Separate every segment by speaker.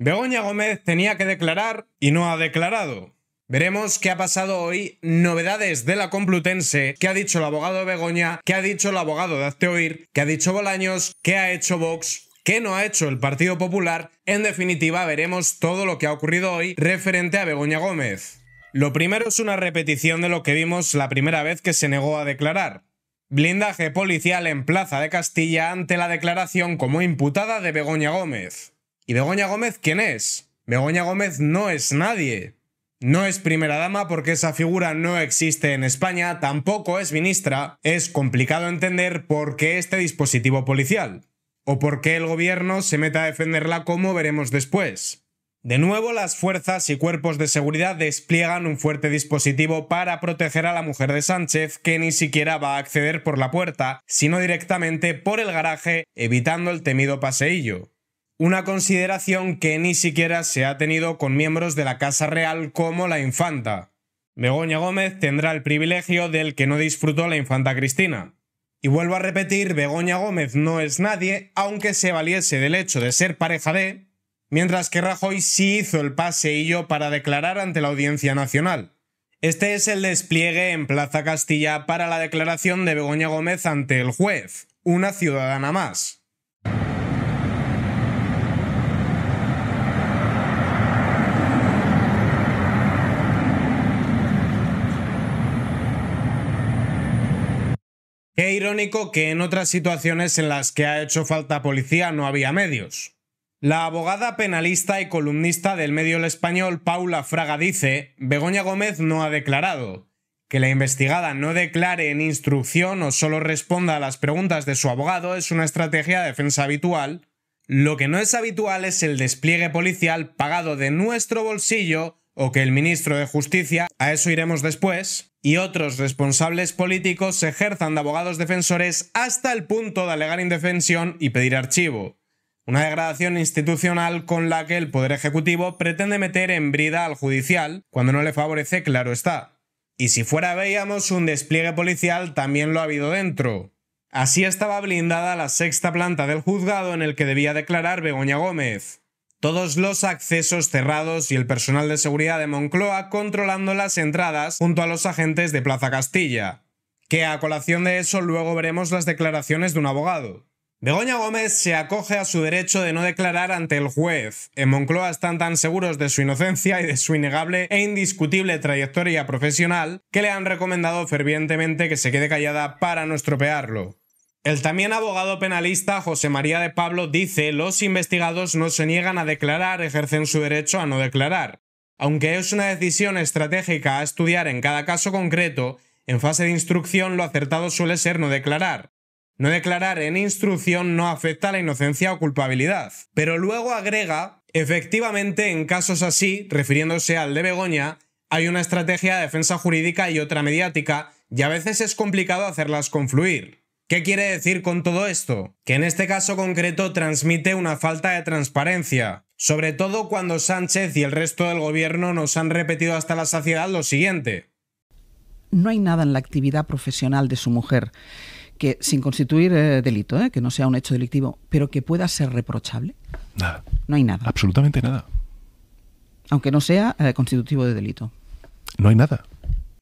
Speaker 1: Begoña Gómez tenía que declarar y no ha declarado. Veremos qué ha pasado hoy, novedades de la Complutense, qué ha dicho el abogado de Begoña, qué ha dicho el abogado de Azteoir, qué ha dicho Bolaños, qué ha hecho Vox, qué no ha hecho el Partido Popular. En definitiva, veremos todo lo que ha ocurrido hoy referente a Begoña Gómez. Lo primero es una repetición de lo que vimos la primera vez que se negó a declarar. Blindaje policial en Plaza de Castilla ante la declaración como imputada de Begoña Gómez. ¿Y Begoña Gómez quién es? Begoña Gómez no es nadie. No es primera dama porque esa figura no existe en España, tampoco es ministra. Es complicado entender por qué este dispositivo policial. O por qué el gobierno se mete a defenderla como veremos después. De nuevo, las fuerzas y cuerpos de seguridad despliegan un fuerte dispositivo para proteger a la mujer de Sánchez, que ni siquiera va a acceder por la puerta, sino directamente por el garaje, evitando el temido paseillo una consideración que ni siquiera se ha tenido con miembros de la Casa Real como la infanta. Begoña Gómez tendrá el privilegio del que no disfrutó la infanta Cristina. Y vuelvo a repetir, Begoña Gómez no es nadie, aunque se valiese del hecho de ser pareja de, mientras que Rajoy sí hizo el paseillo para declarar ante la Audiencia Nacional. Este es el despliegue en Plaza Castilla para la declaración de Begoña Gómez ante el juez, una ciudadana más. Qué irónico que en otras situaciones en las que ha hecho falta policía no había medios. La abogada penalista y columnista del medio El Español, Paula Fraga, dice, Begoña Gómez no ha declarado. Que la investigada no declare en instrucción o solo responda a las preguntas de su abogado es una estrategia de defensa habitual. Lo que no es habitual es el despliegue policial pagado de nuestro bolsillo o que el ministro de Justicia, a eso iremos después, y otros responsables políticos se ejerzan de abogados defensores hasta el punto de alegar indefensión y pedir archivo. Una degradación institucional con la que el Poder Ejecutivo pretende meter en brida al judicial, cuando no le favorece, claro está. Y si fuera veíamos un despliegue policial, también lo ha habido dentro. Así estaba blindada la sexta planta del juzgado en el que debía declarar Begoña Gómez. Todos los accesos cerrados y el personal de seguridad de Moncloa controlando las entradas junto a los agentes de Plaza Castilla. Que a colación de eso luego veremos las declaraciones de un abogado. Begoña Gómez se acoge a su derecho de no declarar ante el juez. En Moncloa están tan seguros de su inocencia y de su innegable e indiscutible trayectoria profesional que le han recomendado fervientemente que se quede callada para no estropearlo. El también abogado penalista José María de Pablo dice los investigados no se niegan a declarar, ejercen su derecho a no declarar. Aunque es una decisión estratégica a estudiar en cada caso concreto, en fase de instrucción lo acertado suele ser no declarar. No declarar en instrucción no afecta a la inocencia o culpabilidad. Pero luego agrega, efectivamente en casos así, refiriéndose al de Begoña, hay una estrategia de defensa jurídica y otra mediática, y a veces es complicado hacerlas confluir. ¿Qué quiere decir con todo esto? Que en este caso concreto transmite una falta de transparencia, sobre todo cuando Sánchez y el resto del gobierno nos han repetido hasta la saciedad lo siguiente. No hay nada en la actividad profesional de su mujer que, sin constituir eh, delito, eh, que no sea un hecho delictivo, pero que pueda ser reprochable. Nada. No hay nada. Absolutamente nada. Aunque no sea eh, constitutivo de delito. No hay nada.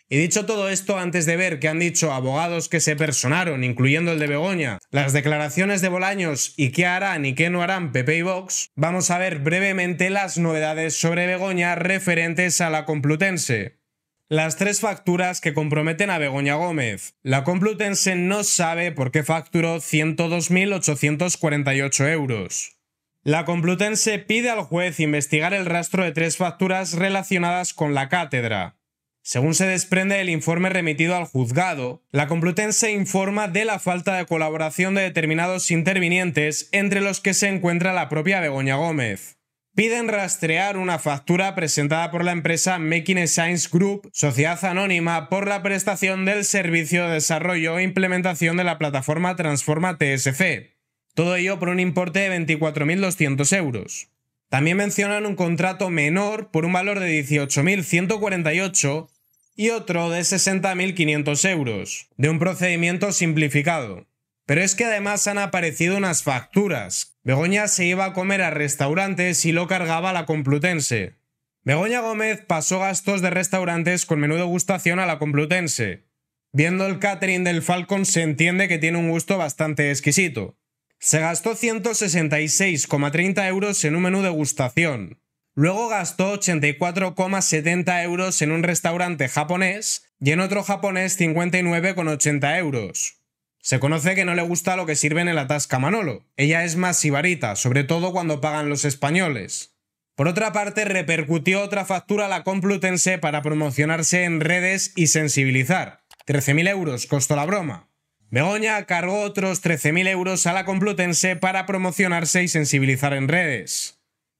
Speaker 1: Y dicho todo esto, antes de ver qué han dicho abogados que se personaron, incluyendo el de Begoña, las declaraciones de Bolaños y qué harán y qué no harán Pepe y Vox, vamos a ver brevemente las novedades sobre Begoña referentes a la Complutense. Las tres facturas que comprometen a Begoña Gómez. La Complutense no sabe por qué facturó 102.848 euros. La Complutense pide al juez investigar el rastro de tres facturas relacionadas con la cátedra. Según se desprende del informe remitido al juzgado, la Complutense informa de la falta de colaboración de determinados intervinientes, entre los que se encuentra la propia Begoña Gómez. Piden rastrear una factura presentada por la empresa Making Science Group, sociedad anónima, por la prestación del servicio de desarrollo e implementación de la plataforma Transforma TSC. Todo ello por un importe de 24.200 euros. También mencionan un contrato menor por un valor de 18.148 y otro de 60.500 euros, de un procedimiento simplificado. Pero es que además han aparecido unas facturas. Begoña se iba a comer a restaurantes y lo cargaba a la Complutense. Begoña Gómez pasó gastos de restaurantes con menú degustación a la Complutense. Viendo el catering del Falcon se entiende que tiene un gusto bastante exquisito. Se gastó 166,30 euros en un menú degustación, Luego gastó 84,70 euros en un restaurante japonés y en otro japonés 59,80 euros. Se conoce que no le gusta lo que sirven en la tasca Manolo. Ella es más sibarita, sobre todo cuando pagan los españoles. Por otra parte, repercutió otra factura a la Complutense para promocionarse en redes y sensibilizar. 13.000 euros costó la broma. Begoña cargó otros 13.000 euros a la Complutense para promocionarse y sensibilizar en redes.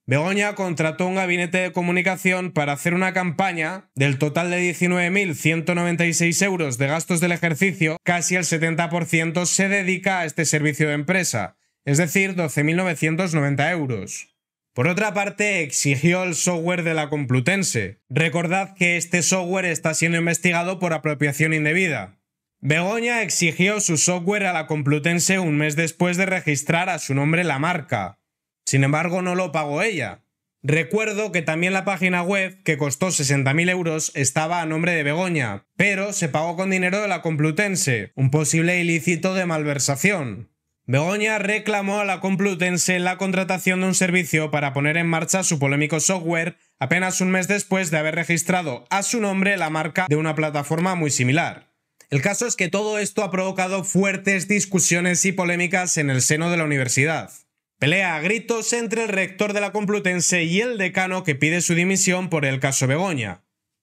Speaker 1: Begoña contrató un gabinete de comunicación para hacer una campaña del total de 19.196 euros de gastos del ejercicio, casi el 70% se dedica a este servicio de empresa, es decir, 12.990 euros. Por otra parte, exigió el software de la Complutense. Recordad que este software está siendo investigado por apropiación indebida. Begoña exigió su software a la Complutense un mes después de registrar a su nombre la marca. Sin embargo, no lo pagó ella. Recuerdo que también la página web, que costó 60.000 euros, estaba a nombre de Begoña, pero se pagó con dinero de la Complutense, un posible ilícito de malversación. Begoña reclamó a la Complutense la contratación de un servicio para poner en marcha su polémico software apenas un mes después de haber registrado a su nombre la marca de una plataforma muy similar. El caso es que todo esto ha provocado fuertes discusiones y polémicas en el seno de la universidad. Pelea a gritos entre el rector de la Complutense y el decano que pide su dimisión por el caso Begoña.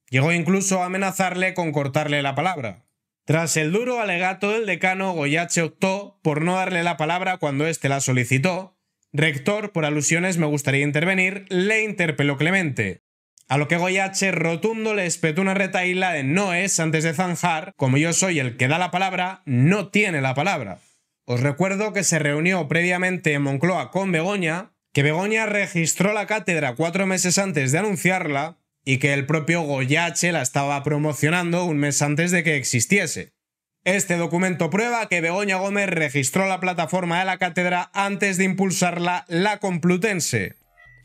Speaker 1: Llegó incluso a amenazarle con cortarle la palabra. Tras el duro alegato del decano, Goyache optó por no darle la palabra cuando éste la solicitó. Rector, por alusiones me gustaría intervenir, le interpeló Clemente. A lo que Goyache rotundo le espetó una retaíla de no es antes de zanjar, como yo soy el que da la palabra, no tiene la palabra. Os recuerdo que se reunió previamente en Moncloa con Begoña, que Begoña registró la cátedra cuatro meses antes de anunciarla y que el propio Goyache la estaba promocionando un mes antes de que existiese. Este documento prueba que Begoña Gómez registró la plataforma de la cátedra antes de impulsarla la Complutense.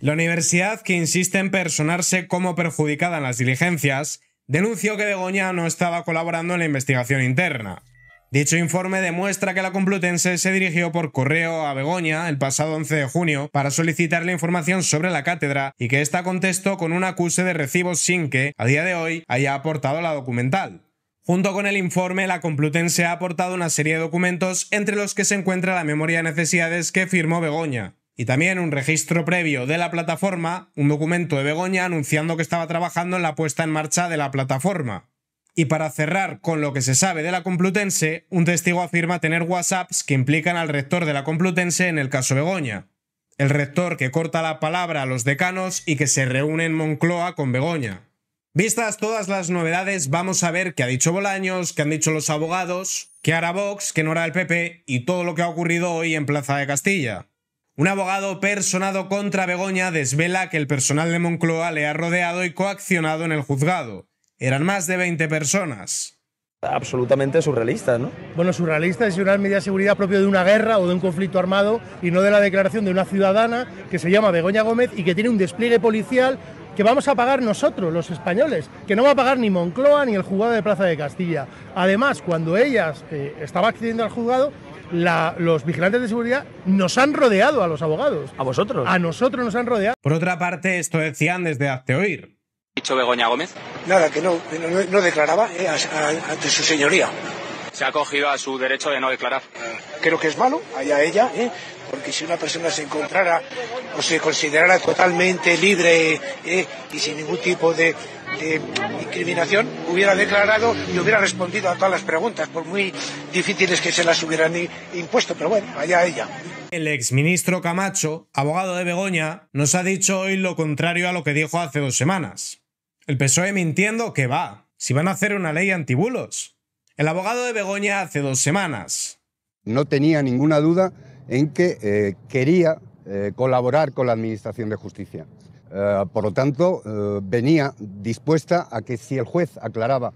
Speaker 1: La universidad, que insiste en personarse como perjudicada en las diligencias, denunció que Begoña no estaba colaborando en la investigación interna. Dicho informe demuestra que la Complutense se dirigió por correo a Begoña el pasado 11 de junio para solicitar la información sobre la cátedra y que ésta contestó con un acuse de recibo sin que, a día de hoy, haya aportado la documental. Junto con el informe, la Complutense ha aportado una serie de documentos entre los que se encuentra la memoria de necesidades que firmó Begoña, y también un registro previo de la plataforma, un documento de Begoña anunciando que estaba trabajando en la puesta en marcha de la plataforma. Y para cerrar con lo que se sabe de la Complutense, un testigo afirma tener WhatsApps que implican al rector de la Complutense en el caso Begoña. El rector que corta la palabra a los decanos y que se reúne en Moncloa con Begoña. Vistas todas las novedades, vamos a ver qué ha dicho Bolaños, qué han dicho los abogados, qué hará Vox, qué no hará el PP y todo lo que ha ocurrido hoy en Plaza de Castilla. Un abogado personado contra Begoña desvela que el personal de Moncloa le ha rodeado y coaccionado en el juzgado. Eran más de 20 personas. Absolutamente surrealista, ¿no? Bueno, surrealista es una medida de seguridad propio de una guerra o de un conflicto armado y no de la declaración de una ciudadana que se llama Begoña Gómez y que tiene un despliegue policial que vamos a pagar nosotros, los españoles, que no va a pagar ni Moncloa ni el juzgado de Plaza de Castilla. Además, cuando ella eh, estaba accediendo al juzgado, los vigilantes de seguridad nos han rodeado a los abogados. ¿A vosotros? A nosotros nos han rodeado. Por otra parte, esto decían desde hace Oír dicho Begoña Gómez? Nada, que no, no, declaraba eh, ante su señoría. Se ha acogido a su derecho de no declarar. Eh, creo que es malo, allá ella, eh, porque si una persona se encontrara o se considerara totalmente libre y sin ningún tipo de, de, incriminación, hubiera declarado y hubiera respondido a todas las preguntas, por muy difíciles que se las hubieran impuesto, pero bueno, allá ella. El exministro Camacho, abogado de Begoña, nos ha dicho hoy lo contrario a lo que dijo hace dos semanas. El PSOE mintiendo que va, si van a hacer una ley antibulos. El abogado de Begoña hace dos semanas. No tenía ninguna duda en que eh, quería eh, colaborar con la Administración de Justicia. Eh, por lo tanto, venía dispuesta a que si el juez aclaraba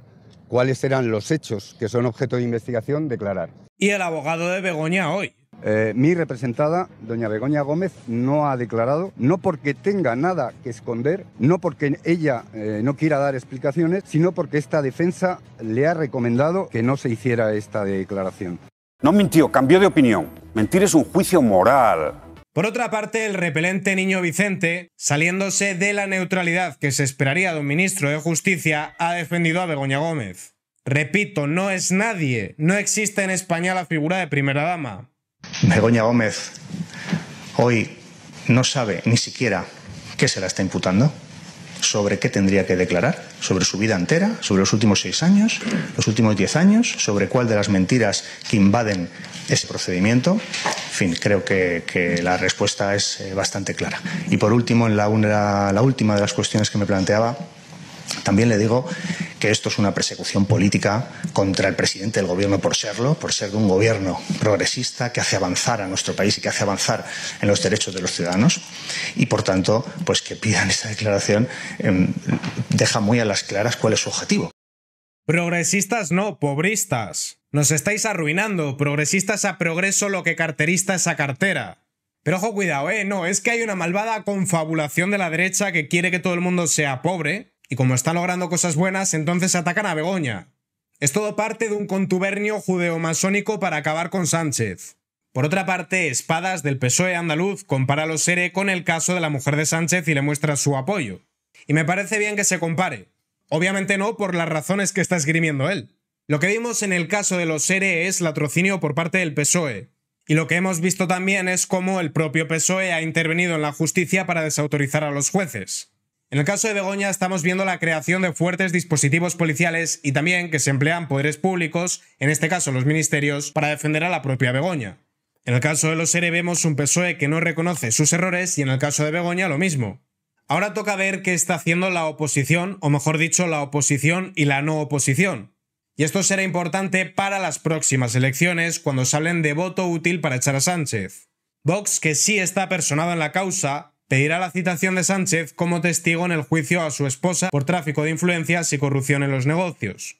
Speaker 1: cuáles eran los hechos que son objeto de investigación, declarar. Y el abogado de Begoña hoy. Eh, mi representada, doña Begoña Gómez, no ha declarado, no porque tenga nada que esconder, no porque ella eh, no quiera dar explicaciones, sino porque esta defensa le ha recomendado que no se hiciera esta declaración. No mintió, cambió de opinión. Mentir es un juicio moral. Por otra parte, el repelente Niño Vicente, saliéndose de la neutralidad que se esperaría de un ministro de Justicia, ha defendido a Begoña Gómez. Repito, no es nadie, no existe en España la figura de primera dama. Begoña Gómez hoy no sabe ni siquiera qué se la está imputando, sobre qué tendría que declarar, sobre su vida entera, sobre los últimos seis años, los últimos diez años, sobre cuál de las mentiras que invaden ese procedimiento. En fin, creo que, la respuesta es eh, bastante clara. Y por último, en la, la última de las cuestiones que me planteaba, también le digo que esto es una persecución política contra el presidente del gobierno por serlo, por ser de un gobierno progresista que hace avanzar a nuestro país y que hace avanzar en los derechos de los ciudadanos. Y por tanto, pues que pidan esa declaración em, deja muy a las claras cuál es su objetivo. Progresistas no, pobristas. Nos estáis arruinando. Progresistas a progreso lo que carterista esa a cartera. Pero ojo, cuidado, ¿eh? No, es que hay una malvada confabulación de la derecha que quiere que todo el mundo sea pobre, y como está logrando cosas buenas, entonces atacan a Begoña. Es todo parte de un contubernio judeomasónico para acabar con Sánchez. Por otra parte, Espadas del PSOE andaluz compara a los ERE con el caso de la mujer de Sánchez y le muestra su apoyo. Y me parece bien que se compare. Obviamente no por las razones que está esgrimiendo él. Lo que vimos en el caso de los ERE es latrocinio por parte del PSOE. Y lo que hemos visto también es cómo el propio PSOE ha intervenido en la justicia para desautorizar a los jueces. En el caso de Begoña estamos viendo la creación de fuertes dispositivos policiales y también que se emplean poderes públicos, en este caso los ministerios, para defender a la propia Begoña. En el caso de los ERE vemos un PSOE que no reconoce sus errores y en el caso de Begoña lo mismo. Ahora toca ver qué está haciendo la oposición, o mejor dicho, la oposición y la no oposición. Y esto será importante para las próximas elecciones cuando salen de voto útil para echar a Sánchez. Vox, que sí está personado en la causa, pedirá la citación de Sánchez como testigo en el juicio a su esposa por tráfico de influencias y corrupción en los negocios.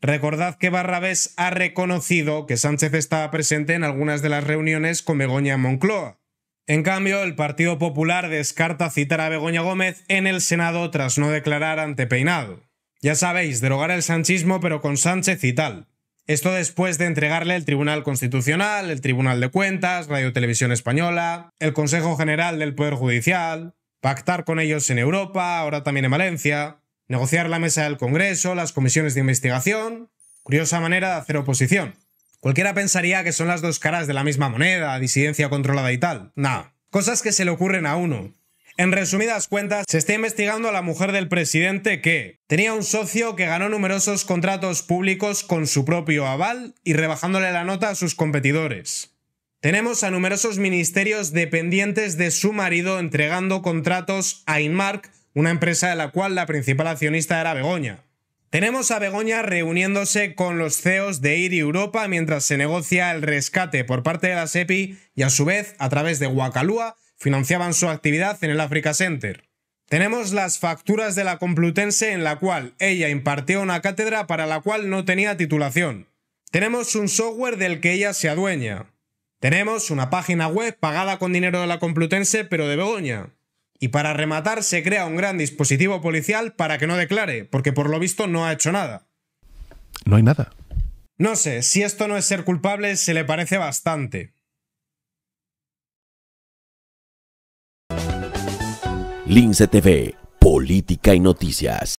Speaker 1: Recordad que Barrabés ha reconocido que Sánchez estaba presente en algunas de las reuniones con Begoña Moncloa. En cambio, el Partido Popular descarta citar a Begoña Gómez en el Senado tras no declarar ante Peinado. Ya sabéis, derogar el sanchismo pero con Sánchez y tal. Esto después de entregarle el Tribunal Constitucional, el Tribunal de Cuentas, Radio Televisión Española, el Consejo General del Poder Judicial, pactar con ellos en Europa, ahora también en Valencia, negociar la mesa del Congreso, las comisiones de investigación. Curiosa manera de hacer oposición. Cualquiera pensaría que son las dos caras de la misma moneda, disidencia controlada y tal. Nada. Cosas que se le ocurren a uno. En resumidas cuentas, se está investigando a la mujer del presidente que tenía un socio que ganó numerosos contratos públicos con su propio aval y rebajándole la nota a sus competidores. Tenemos a numerosos ministerios dependientes de su marido entregando contratos a Inmark, una empresa de la cual la principal accionista era Begoña. Tenemos a Begoña reuniéndose con los CEOs de IRI Europa mientras se negocia el rescate por parte de la SEPI y a su vez, a través de Guacalúa, financiaban su actividad en el Africa Center. Tenemos las facturas de la Complutense en la cual ella impartió una cátedra para la cual no tenía titulación. Tenemos un software del que ella se adueña. Tenemos una página web pagada con dinero de la Complutense pero de Begoña. Y para rematar se crea un gran dispositivo policial para que no declare, porque por lo visto no ha hecho nada. No hay nada. No sé, si esto no es ser culpable, se le parece bastante. Lince TV, Política y Noticias.